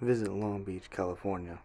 Visit Long Beach, California.